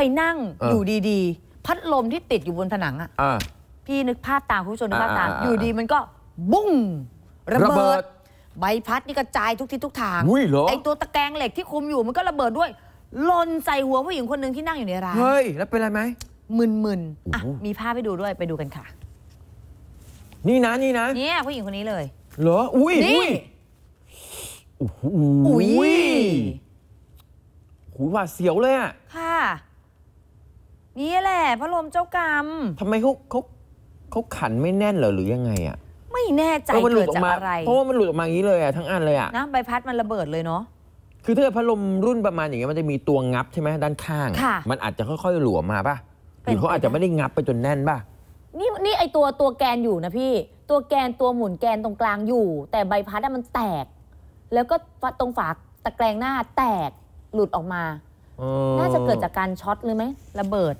ไปนั่งออยู่ดีๆ พัดลมที่ติดอยู่บนผนังอะอ่ะพี่นึกภาพตามคุณผู้ชมนึกภาพตามอออยู่ดีมันก็ บุ้งระเบิด ใบพัดนี่กระจายทุกทิศทุกทางไอตัวตะแกรงเหล็กที่คุมอยู่มันก็ระเบิดด้วยลนใส่หัวผู้หญิงคนหนึ่งที่นั่งอยู่ในร้านเฮ้ยแล้วเป็นไรไหมมึนๆอ่ะมีภาพให้ดูด้วยไปดูกันค่ะ นี่นะนี่นะ เนี่ยผู้หญิงคนนี้เลยเหรออุ้ยอุ้ยออ้ยอุ้ยหูว่าเสียวเลยอ่ะค่ะนี่แหละพัดลมเจ้ากรรมทำไมเขาเขาเขาขันไม่แน่นเหรอหรือยังไง อ่ะ ไม่แน่ใจเกิดจากอะไรเพราะว่ามันหลุดออกมาอย่างนี้เลยอ่ะทั้งอันเลยอ่ะนะใบพัดมันระเบิดเลยเนาะคือถ้าพัดลมรุ่นประมาณอย่างเงี้ยมันจะมีตัวงับใช่ไหมด้านข้างมันอาจจะค่อยๆหลวมมาป่ะหรือเขาอาจจะไม่ได้งับไปจนแน่นป่ะนี่นี่ไอตัวตัวแกนอยู่นะพี่ตัวแกนตัวหมุนแกนตรงกลางอยู่ แต่ใบพัดมันแตก แล้วก็ตรงฝาตะแกรงหน้าแตกหลุดออกมาน่าจะเกิดจากการช็อตหรือไหมระเบิด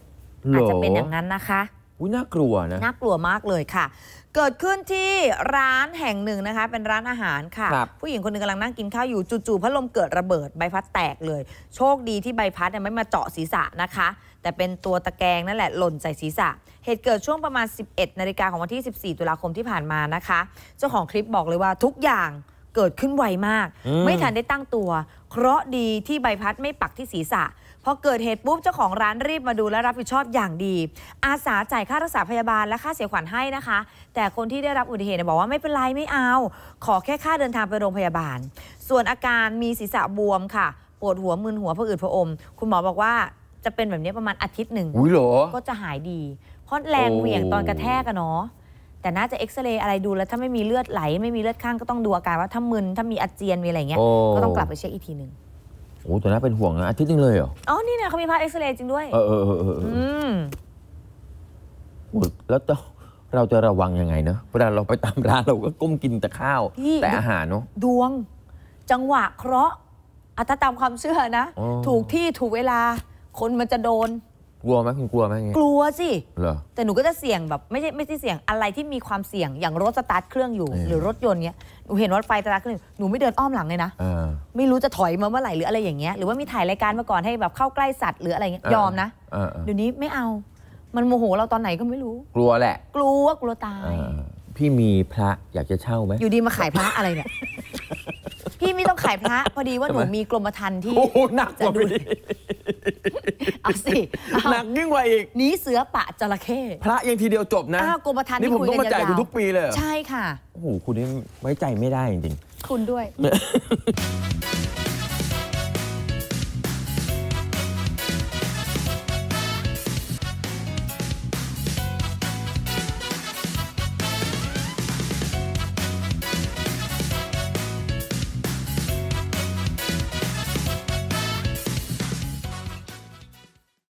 อาจจะเป็นอย่างนั้นนะคะ อุ้ยน่ากลัวนะ น่ากลัวมากเลยค่ะ เกิดขึ้นที่ร้านแห่งหนึ่งนะคะ เป็นร้านอาหารค่ะ ผู้หญิงคนหนึ่งกำลังนั่งกินข้าวอยู่ จู่ๆพัดลมเกิดระเบิดใบพัดแตกเลย โชคดีที่ใบพัดไม่มาเจาะศีรษะนะคะ แต่เป็นตัวตะแกรงนั่นแหละหล่นใส่ศีรษะ เหตุเกิดช่วงประมาณ 11 นาฬิกาของวันที่ 14 ตุลาคมที่ผ่านมานะคะ เจ้าของคลิปบอกเลยว่าทุกอย่างเกิดขึ้นไวมาก ไม่ทันได้ตั้งตัว เคราะดีที่ใบพัดไม่ปักที่ศีรษะพอเกิดเหตุปุ๊บ เจ้าของร้านรีบมาดูและรับผิดชอบอย่างดี อาสาจ่ายค่ารักษาพยาบาลและค่าเสียขวัญให้นะคะ แต่คนที่ได้รับอุบัติเหตุ บอกว่าไม่เป็นไร ไม่เอา ขอแค่ค่าเดินทางไปโรงพยาบาล ส่วนอาการมีศีรษะบวมค่ะปวดหัวมึนหัวผะอืดผะอมคุณหมอบอกว่าจะเป็นแบบนี้ประมาณอาทิตย์หนึ่งก็จะหายดีเพราะแรงเหวี่ยงตอนกระแทกอะเนาะแต่น่าจะเอ็กซเรย์อะไรดูแล้ว ถ้าไม่มีเลือดไหล ไม่มีเลือดข้างก็ต้องดูอาการว่าถ้ามึนถ้ามีอาเจียนมีอะไรเงี้ย ก็ต้องกลับไปเช็คอีกทีหนึ่งโอ้ตัวน่าเป็นห่วงนะอาทิตย์นึงเลยเหรออ๋อนี่เนี่ยเขามีภาพเอ็กซเรย์จริงด้วย เออเออเออเอออืมโอ้แล้วเราจะระวังยังไงเนอะเวลาเราไปตามร้านเราก็ก้มกินแต่ข้าวแต่อาหารเนาะดวง จังหวะเคราะห์อัตตามความเชื่อนะอถูกที่ถูกเวลาคนมันจะโดนกลัวไหมคุณกลัวไหมอย่างเงี้ยกลัวสิเหรอแต่หนูก็จะเสี่ยงแบบไม่ใช่ไม่ใช่เสี่ยงอะไรที่มีความเสี่ยงอย่างรถสตาร์ทเครื่องอยู่ หรือรถยนต์เนี้ยหนูเห็นรถไฟสตาร์ทเครื่องหนูไม่เดินอ้อมหลังเลยนะเออไม่รู้จะถอยมาเมื่อไหร่หรืออะไรอย่างเงี้ยหรือว่ามีถ่ายรายการมาก่อนให้แบบเข้าใกล้สัตว์หรืออะไรเงี้ยยอมนะเดี๋ยวนี้ไม่เอา มันโมโหเราตอนไหนก็ไม่รู้ กลัวแหละ กลัวกลัวตายพี่มีพระอยากจะเช่าไหมอยู่ดีมาขายพระอะไรเนี่ยพี่ไม่ต้องขายพระพอดีว่าหนูมีกรมธรรม์ที่จะดูหนักกว่าพี่เอาสิหนักยิ่งกว่าอีกหนีเสือปะ จระเข้พระยังทีเดียวจบนะกรมธรรม์นี่ผมต้องมาจ่ายคุณทุกปีเลย ใช่ค่ะโอ้โห คุณนี่ไว้ใจไม่ได้ จริงคุณด้วย